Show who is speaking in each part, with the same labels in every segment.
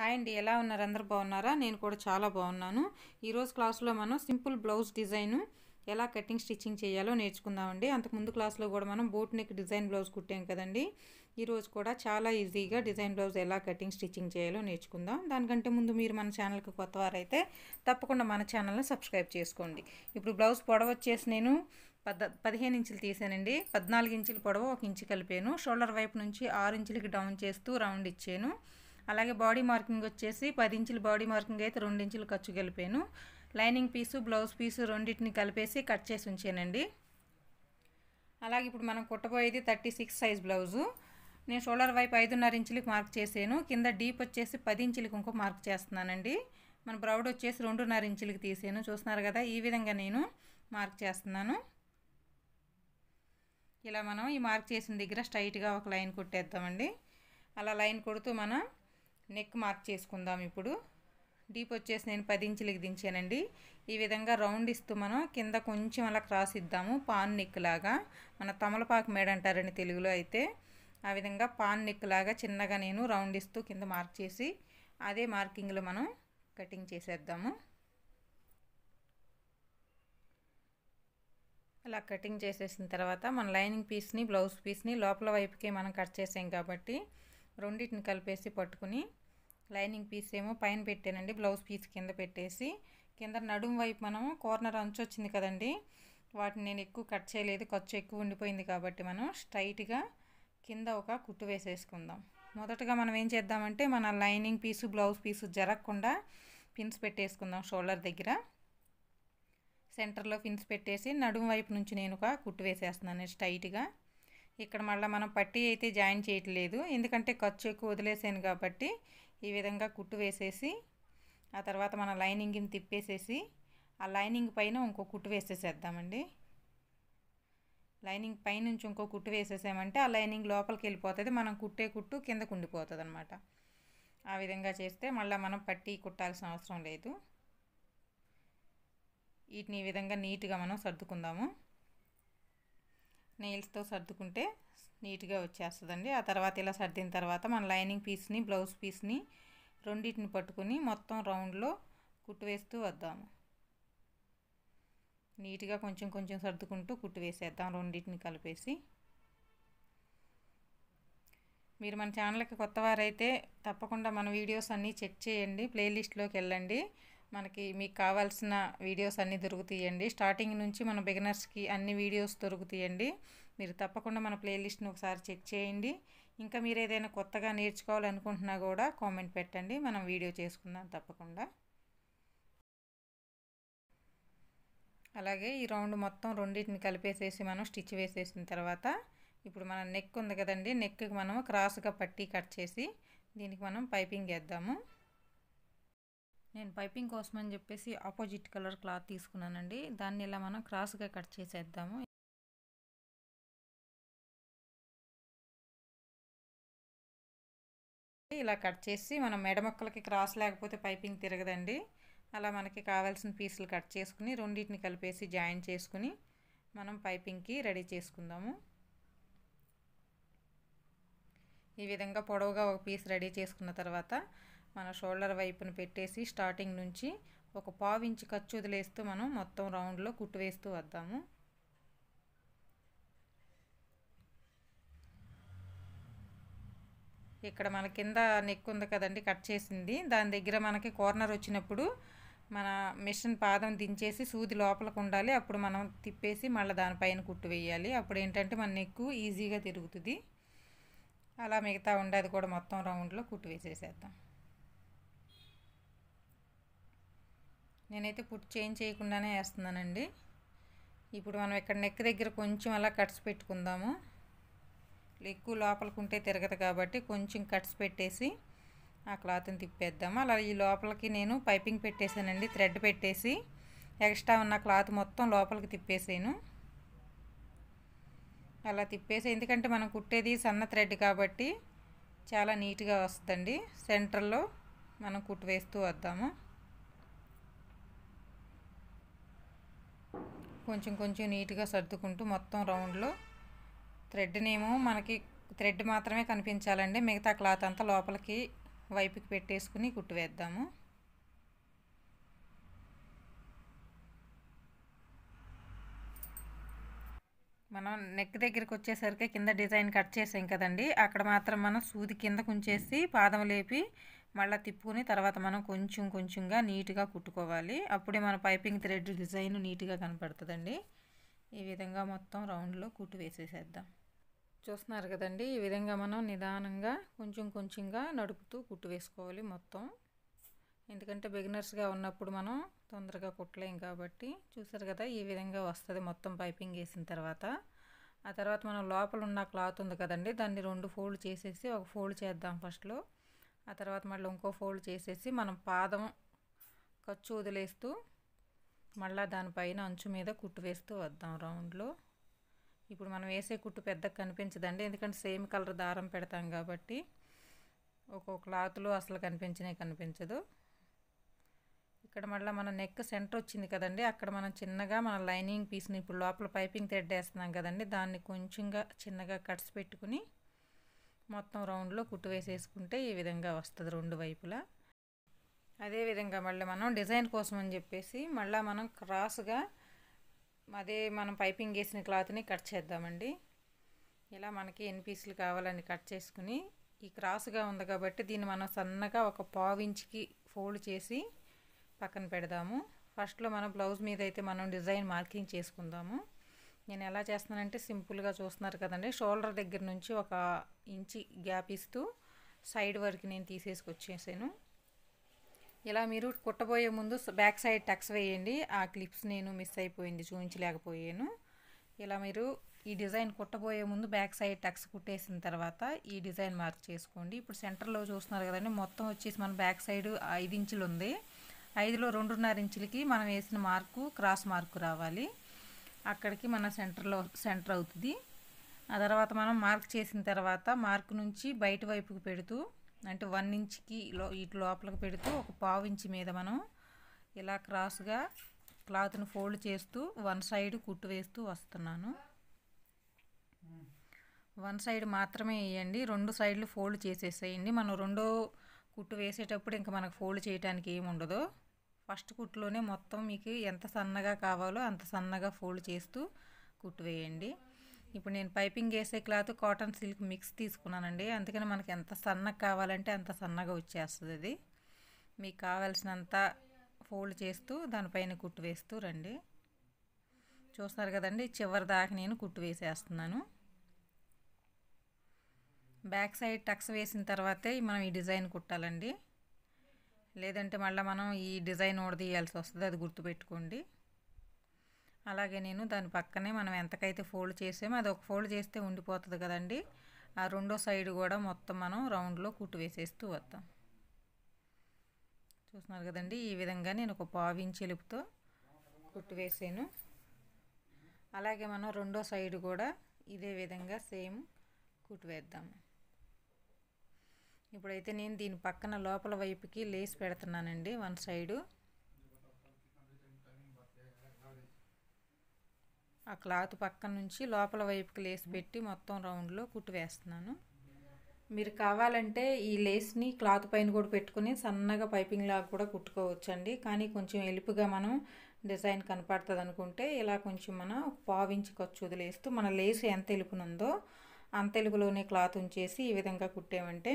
Speaker 1: hi అండి ఎలా ఉన్నారు అందరు బాగున్నారా నేను కూడా చాలా బాగున్నాను ఈరోజు క్లాస్లో మనం సింపుల్ బ్లౌజ్ డిజైన్ ఎలా కటింగ్ స్టిచ్చింగ్ చేయాలో నేర్చుకుందామండి అంతకుముందు క్లాస్లో కూడా మనం బోట్ నెక్ డిజైన్ బ్లౌజ్ కుట్టాం కదండి ఈరోజు కూడా చాలా ఈజీగా డిజైన్ బ్లౌజ్ ఎలా కటింగ్ స్టిచ్చింగ్ చేయాలో నేర్చుకుందాం దానికంటే ముందు మీరు మన ఛానల్కి వారైతే తప్పకుండా మన ఛానల్ని సబ్స్క్రైబ్ చేసుకోండి ఇప్పుడు బ్లౌజ్ పొడవ వచ్చేసి నేను పద్ పదిహేను ఇంచులు తీసానండి పద్నాలుగు ఇంచులు పొడవ ఒక ఇంచు కలిపాను షోల్డర్ వైపు నుంచి ఆరు ఇంచులకి డౌన్ చేస్తూ రౌండ్ ఇచ్చాను అలాగే బాడీ మార్కింగ్ వచ్చేసి పది ఇంచుల బాడీ మార్కింగ్ అయితే రెండు ఇంచులు ఖర్చు కలిపాను లైనింగ్ పీసు బ్లౌజ్ పీసు రెండింటిని కలిపేసి కట్ చేసి ఉంచానండి అలాగే ఇప్పుడు మనం కుట్టబోయేది థర్టీ సిక్స్ సైజ్ బ్లౌజు నేను షోల్డర్ వైపు ఐదున్నర ఇంచులకు మార్క్ చేశాను కింద డీప్ వచ్చేసి పది ఇంచులకు ఇంకో మార్క్ చేస్తున్నానండి మన బ్రౌడ్ వచ్చేసి రెండున్నర ఇంచులకు తీసాను చూస్తున్నారు కదా ఈ విధంగా నేను మార్క్ చేస్తున్నాను ఇలా మనం ఈ మార్క్ చేసిన దగ్గర స్ట్రైట్గా ఒక లైన్ కుట్టేద్దామండి అలా లైన్ కొడుతూ మనం నెక్ మార్క్ చేసుకుందాం ఇప్పుడు డీప్ వచ్చేసి నేను పది ఇంచులకి దించానండి ఈ విధంగా రౌండ్ ఇస్తూ మనం కింద కొంచెం అలా క్రాస్ ఇద్దాము పాన్ నెక్ లాగా మన తమలపాకు మేడ అంటారండి తెలుగులో అయితే ఆ విధంగా పాన్ నెక్ లాగా చిన్నగా నేను రౌండ్ ఇస్తూ కింద మార్క్ చేసి అదే మార్కింగ్లో మనం కటింగ్ చేసేద్దాము అలా కటింగ్ చేసేసిన తర్వాత మన లైనింగ్ పీస్ని బ్లౌజ్ పీస్ని లోపల వైపుకే మనం కట్ చేసాం కాబట్టి రెండింటిని కలిపేసి పట్టుకుని లైనింగ్ పీస్ ఏమో పైన పెట్టానండి బ్లౌజ్ పీస్ కింద పెట్టేసి కింద నడుము వైపు మనం కార్నర్ అంచు వచ్చింది కదండి వాటిని నేను ఎక్కువ కట్ చేయలేదు ఖర్చు ఎక్కువ ఉండిపోయింది కాబట్టి మనం స్ట్రైట్గా కింద ఒక కుట్టు వేసేసుకుందాం మొదటగా మనం ఏం చేద్దామంటే మన లైనింగ్ పీసు బ్లౌజ్ పీసు జరగకుండా పిన్స్ పెట్టేసుకుందాం షోల్డర్ దగ్గర సెంటర్లో పిన్స్ పెట్టేసి నడుము వైపు నుంచి నేను ఒక కుట్టు వేసేస్తున్నాను స్ట్రైట్గా ఇక్కడ మళ్ళీ మనం పట్టీ అయితే జాయిన్ చేయట్లేదు ఎందుకంటే ఖర్చు ఎక్కువ వదిలేసాను కాబట్టి ఈ విధంగా కుట్టు వేసేసి ఆ తర్వాత మన లైనింగ్ని తిప్పేసేసి ఆ లైనింగ్ పైన ఇంకో కుట్టు వేసేసేద్దామండి లైనింగ్ పై నుంచి ఇంకో కుట్టు వేసేసామంటే ఆ లైనింగ్ లోపలికి వెళ్ళిపోతుంది మనం కుట్టే కుట్టు కిందకు ఉండిపోతుంది అనమాట ఆ విధంగా చేస్తే మళ్ళీ మనం పట్టి కుట్టాల్సిన అవసరం లేదు వీటిని ఈ విధంగా నీట్గా మనం సర్దుకుందాము నెయిల్స్తో సర్దుకుంటే నీట్గా వచ్చేస్తుందండి ఆ తర్వాత ఇలా సర్దిన తర్వాత మన లైనింగ్ పీస్ని బ్లౌజ్ పీస్ని రెండింటిని పట్టుకుని మొత్తం రౌండ్లో కుట్టు వేస్తూ వద్దాము నీట్గా కొంచెం కొంచెం సర్దుకుంటూ కుట్టు వేసేద్దాం రెండింటిని కలిపేసి మీరు మన ఛానల్కి కొత్త వారైతే తప్పకుండా మన వీడియోస్ అన్నీ చెక్ చేయండి ప్లేలిస్ట్లోకి వెళ్ళండి మనకి మీకు కావాల్సిన వీడియోస్ అన్నీ దొరుకుతాయండి స్టార్టింగ్ నుంచి మన బిగినర్స్కి అన్ని వీడియోస్ దొరుకుతాయండి మీరు తప్పకుండా మన ప్లేలిస్ట్ని ఒకసారి చెక్ చేయండి ఇంకా మీరు ఏదైనా కొత్తగా నేర్చుకోవాలనుకుంటున్నా కూడా కామెంట్ పెట్టండి మనం వీడియో చేసుకుందాం తప్పకుండా అలాగే ఈ రౌండ్ మొత్తం రెండింటిని కలిపేసేసి మనం స్టిచ్ వేసేసిన తర్వాత ఇప్పుడు మన నెక్ ఉంది కదండి నెక్కి మనం క్రాస్గా పట్టి కట్ చేసి దీనికి మనం పైపింగ్ వేద్దాము నేను పైపింగ్ కోసం అని చెప్పేసి ఆపోజిట్ కలర్ క్లాత్ తీసుకున్నానండి దాన్ని ఇలా మనం క్రాస్గా కట్ చేసేద్దాము ఇలా కట్ చేసి మనం మెడమొక్కలకి క్రాస్ లేకపోతే పైపింగ్ తిరగదండి అలా మనకి కావాల్సిన పీసులు కట్ చేసుకుని రెండింటిని కలిపేసి జాయిన్ చేసుకుని మనం పైపింగ్కి రెడీ చేసుకుందాము ఈ విధంగా పొడవుగా ఒక పీస్ రెడీ చేసుకున్న తర్వాత మన షోల్డర్ వైపును పెట్టేసి స్టార్టింగ్ నుంచి ఒక పావు ఇంచు ఖర్చు వదిలేస్తూ మనం మొత్తం రౌండ్లో కుట్టు వేస్తూ వద్దాము ఇక్కడ మన కింద నెక్ ఉంది కదండి కట్ చేసింది దాని దగ్గర మనకి కార్నర్ వచ్చినప్పుడు మన మిషన్ పాదం దించేసి సూది లోపలకు ఉండాలి అప్పుడు మనం తిప్పేసి మళ్ళీ దానిపైన కుట్టు వేయాలి అప్పుడు ఏంటంటే మన నెక్కు ఈజీగా తిరుగుతుంది అలా మిగతా ఉండేది కూడా మొత్తం రౌండ్లో కుట్టు వేసేసేద్దాం నేనైతే పుట్ చేంజ్ చేయకుండానే వేస్తున్నానండి ఇప్పుడు మనం ఇక్కడ నెక్ దగ్గర కొంచెం అలా కట్స్ పెట్టుకుందాము ఎక్కువ లోపలికుంటే తిరగదు కాబట్టి కొంచెం కట్స్ పెట్టేసి ఆ క్లాత్ని తిప్పేద్దాము అలా ఈ లోపలికి నేను పైపింగ్ పెట్టేశానండి థ్రెడ్ పెట్టేసి ఎక్స్ట్రా ఉన్న క్లాత్ మొత్తం లోపలికి తిప్పేసాను అలా తిప్పేసి ఎందుకంటే మనం కుట్టేది సన్న థ్రెడ్ కాబట్టి చాలా నీట్గా వస్తుందండి సెంటర్లో మనం కుట్టు వేస్తూ వద్దాము కొంచెం కొంచెం నీట్గా సర్దుకుంటూ మొత్తం రౌండ్లో థ్రెడ్నేమో మనకి థ్రెడ్ మాత్రమే కనిపించాలండి మిగతా క్లాత్ అంతా లోపలికి వైపుకి పెట్టేసుకుని కుట్టు వేద్దాము మనం నెక్ దగ్గరికి వచ్చేసరికి కింద డిజైన్ కట్ చేసాం కదండి అక్కడ మాత్రం మనం సూది కింద కుంచేసి పాదం లేపి మళ్ళీ తిప్పుకొని తర్వాత మనం కొంచెం కొంచెంగా నీట్గా కుట్టుకోవాలి అప్పుడే మన పైపింగ్ థ్రెడ్ డిజైన్ నీట్గా కనపడుతుందండి ఈ విధంగా మొత్తం రౌండ్లో కుట్టు వేసేసేద్దాం చూస్తున్నారు కదండి ఈ విధంగా మనం నిదానంగా కొంచెం కొంచెంగా నడుపుతూ కుట్టు వేసుకోవాలి మొత్తం ఎందుకంటే బిగినర్స్గా ఉన్నప్పుడు మనం తొందరగా కుట్టలేం కాబట్టి చూసారు కదా ఈ విధంగా వస్తుంది మొత్తం పైపింగ్ వేసిన తర్వాత ఆ తర్వాత మనం లోపల ఉన్న క్లాత్ ఉంది కదండి దాన్ని రెండు ఫోల్డ్ చేసేసి ఒక ఫోల్డ్ చేద్దాం ఫస్ట్లో ఆ తర్వాత మళ్ళీ ఇంకో ఫోల్డ్ చేసేసి మనం పాదం ఖర్చు వదిలేస్తూ మళ్ళీ దానిపైన అంచు మీద కుట్టు వేస్తూ వద్దాం రౌండ్లో ఇప్పుడు మనం వేసే కుట్టు పెద్ద కనిపించదండి ఎందుకంటే సేమ్ కలర్ దారం పెడతాం కాబట్టి ఒక్కొక్క క్లాత్లో అసలు కనిపించినే కనిపించదు ఇక్కడ మళ్ళీ మన నెక్ సెంటర్ వచ్చింది కదండి అక్కడ మనం చిన్నగా మన లైనింగ్ పీస్ని ఇప్పుడు లోపల పైపింగ్ థ్రెడ్ వేస్తున్నాం కదండి దాన్ని కొంచెంగా చిన్నగా కట్స్ పెట్టుకుని మొత్తం రౌండ్లో కుట్టు వేసేసుకుంటే ఈ విధంగా వస్తుంది రెండు వైపులా అదేవిధంగా మళ్ళీ మనం డిజైన్ కోసం అని చెప్పేసి మళ్ళీ మనం క్రాస్గా అదే మనం పైపింగ్ వేసిన క్లాత్ని కట్ చేద్దామండి ఇలా మనకి ఎన్ని పీసులు కావాలని కట్ చేసుకుని ఈ క్రాస్గా ఉంది కాబట్టి దీన్ని మనం సన్నగా ఒక పావించికి ఫోల్డ్ చేసి పక్కన పెడదాము ఫస్ట్లో మనం బ్లౌజ్ మీద అయితే మనం డిజైన్ మార్కింగ్ చేసుకుందాము నేను ఎలా చేస్తున్నానంటే సింపుల్గా చూస్తున్నారు కదండి షోల్డర్ దగ్గర నుంచి ఒక ఇంచి గ్యాప్ ఇస్తూ సైడ్ వరకు నేను తీసేసుకొచ్చేసాను ఇలా మీరు కుట్టబోయే ముందు బ్యాక్ సైడ్ టక్స్ వేయండి ఆ క్లిప్స్ నేను మిస్ అయిపోయింది చూపించలేకపోయాను ఇలా మీరు ఈ డిజైన్ కుట్టబోయే ముందు బ్యాక్ సైడ్ టక్స్ కుట్టేసిన తర్వాత ఈ డిజైన్ మార్క్ చేసుకోండి ఇప్పుడు సెంటర్లో చూస్తున్నారు కదండి మొత్తం వచ్చేసి మన బ్యాక్ సైడ్ ఐదు ఇంచులు ఉంది ఐదులో రెండున్నర ఇంచులకి మనం వేసిన మార్కు క్రాస్ మార్కు రావాలి అక్కడికి మన సెంటర్లో సెంటర్ అవుతుంది ఆ తర్వాత మనం మార్క్ చేసిన తర్వాత మార్క్ నుంచి బయట వైపుకి పెడుతూ అంటే వన్ ఇంచ్కి లో ఇటు లోపలికి పెడుతూ ఒక పావు ఇంచ్ మీద మనం ఇలా క్రాస్గా క్లాత్ను ఫోల్డ్ చేస్తూ వన్ సైడ్ కుట్టు వేస్తూ వస్తున్నాను వన్ సైడ్ మాత్రమే వేయండి రెండు సైడ్లు ఫోల్డ్ చేసేసేయండి మనం రెండో కుట్టు వేసేటప్పుడు ఇంకా మనకు ఫోల్డ్ చేయడానికి ఏమి ఉండదు ఫస్ట్ కుట్లోనే మొత్తం మీకు ఎంత సన్నగా కావాలో అంత సన్నగా ఫోల్డ్ చేస్తూ కుట్టు వేయండి ఇప్పుడు నేను పైపింగ్ వేసే క్లాత్ కాటన్ సిల్క్ మిక్స్ తీసుకున్నానండి అందుకని మనకి ఎంత సన్నగా కావాలంటే అంత సన్నగా వచ్చేస్తుంది అది మీకు కావాల్సినంత ఫోల్డ్ చేస్తూ దానిపైన కుట్టు వేస్తూ రండి చూస్తారు కదండి చివరి దాకా నేను కుట్టు వేసేస్తున్నాను బ్యాక్ సైడ్ టక్స్ వేసిన తర్వాతే మనం ఈ డిజైన్ కుట్టాలండి లేదంటే మళ్ళీ మనం ఈ డిజైన్ ఓడదీయాల్సి వస్తుంది అది గుర్తుపెట్టుకోండి అలాగే నేను దాని పక్కనే మనం ఎంతకైతే ఫోల్డ్ చేసామో అది ఒక ఫోల్డ్ చేస్తే ఉండిపోతుంది కదండి ఆ రెండో సైడ్ కూడా మొత్తం మనం రౌండ్లో కుట్టు వేసేస్తూ వద్దాం చూస్తున్నారు కదండి ఈ విధంగా నేను ఒక పావించి ఎలుపుతో కుట్టు వేసాను అలాగే మనం రెండో సైడ్ కూడా ఇదే విధంగా సేమ్ కుట్టు వేద్దాము ఇప్పుడైతే నేను దీని పక్కన లోపల వైపుకి లేస్ పెడుతున్నానండి వన్ సైడు ఆ క్లాత్ పక్కన నుంచి లోపల వైపుకి లేస్ పెట్టి మొత్తం రౌండ్లో కుట్టు వేస్తున్నాను మీరు కావాలంటే ఈ లేస్ని క్లాత్ పైన కూడా పెట్టుకుని సన్నగా పైపింగ్ లాగా కూడా కుట్టుకోవచ్చండి కానీ కొంచెం ఎలుపుగా మనం డిజైన్ కనపడుతుంది అనుకుంటే ఇలా కొంచెం మనం పావించి ఖర్చు వదిలేస్తూ మన లేస్ ఎంత ఎలుపునుందో అంత ఎలుపులోనే క్లాత్ ఉంచేసి ఈ విధంగా కుట్టామంటే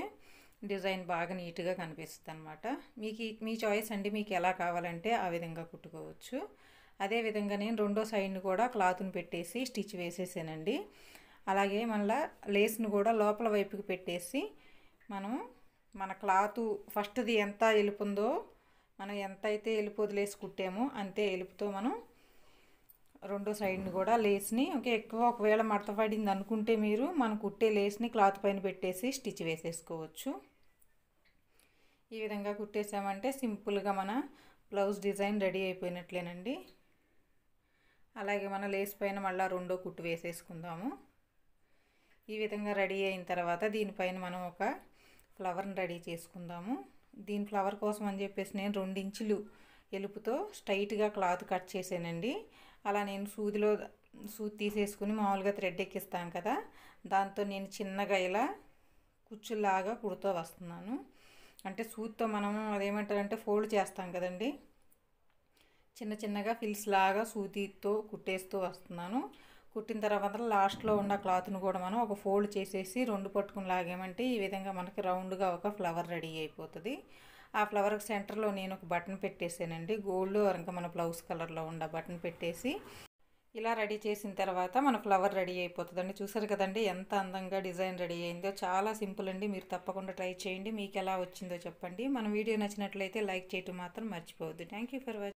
Speaker 1: డిజైన్ బాగా నీట్గా కనిపిస్తుంది అనమాట మీకు మీ చాయిస్ అండి మీకు ఎలా కావాలంటే ఆ విధంగా కుట్టుకోవచ్చు అదేవిధంగా నేను రెండో సైడ్ని కూడా క్లాత్ని పెట్టేసి స్టిచ్ వేసేసానండి అలాగే మళ్ళా లేస్ని కూడా లోపల వైపుకి పెట్టేసి మనం మన క్లాతు ఫస్ట్ది ఎంత ఎలుపుందో మనం ఎంతైతే ఎలుపు వదిలేసి కుట్టామో అంతే ఎలుపుతో మనం రెండో సైడ్ని కూడా లేస్ని ఓకే ఎక్కువ ఒకవేళ మడత పడింది అనుకుంటే మీరు మనం కుట్టే లేస్ని క్లాత్ పైన పెట్టేసి స్టిచ్ వేసేసుకోవచ్చు ఈ విధంగా కుట్టేసామంటే సింపుల్గా మన బ్లౌజ్ డిజైన్ రెడీ అయిపోయినట్లేనండి అలాగే మన లేస్ పైన మళ్ళీ రెండో కుట్టు వేసేసుకుందాము ఈ విధంగా రెడీ అయిన తర్వాత దీనిపైన మనం ఒక ఫ్లవర్ని రెడీ చేసుకుందాము దీని ఫ్లవర్ కోసం అని చెప్పేసి నేను రెండించులు ఎలుపుతో స్ట్రైట్గా క్లాత్ కట్ చేసానండి అలా నేను సూదిలో సూది తీసేసుకుని మామూలుగా థ్రెడ్ ఎక్కిస్తాను కదా దాంతో నేను చిన్నగా ఇలా కుచ్చులాగా కుడుతూ వస్తున్నాను అంటే సూత్తో మనం అదేమంటారంటే ఫోల్డ్ చేస్తాం కదండి చిన్న చిన్నగా ఫిల్స్ లాగా సూతితో కుట్టేస్తూ వస్తున్నాను కుట్టిన తర్వాత లాస్ట్లో ఉన్న క్లాత్ను కూడా మనం ఒక ఫోల్డ్ చేసేసి రెండు పట్టుకుని లాగామంటే ఈ విధంగా మనకి రౌండ్గా ఒక ఫ్లవర్ రెడీ అయిపోతుంది ఆ ఫ్లవర్కి సెంటర్లో నేను ఒక బటన్ పెట్టేసానండి గోల్డ్ ఇంకా మన బ్లౌజ్ కలర్లో ఉన్న బటన్ పెట్టేసి ఇలా రెడీ చేసిన తర్వాత మన ఫ్లవర్ రెడీ అయిపోతుందండి చూసారు కదండి ఎంత అందంగా డిజైన్ రెడీ అయిందో చాలా సింపుల్ అండి మీరు తప్పకుండా ట్రై చేయండి మీకు ఎలా వచ్చిందో చెప్పండి మన వీడియో నచ్చినట్లయితే లైక్ చేయటం మాత్రం మర్చిపోవద్దు థ్యాంక్ ఫర్ వాచింగ్